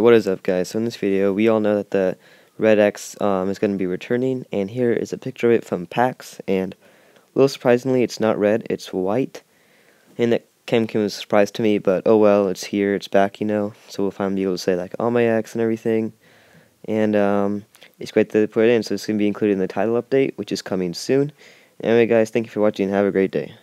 what is up guys, so in this video we all know that the Red X um, is going to be returning, and here is a picture of it from PAX, and a little surprisingly it's not red, it's white, and that came, came as a surprise to me, but oh well, it's here, it's back, you know, so we'll finally be able to say like all oh, my X and everything, and um, it's great that they put it in, so it's going to be included in the title update, which is coming soon. Anyway guys, thank you for watching, have a great day.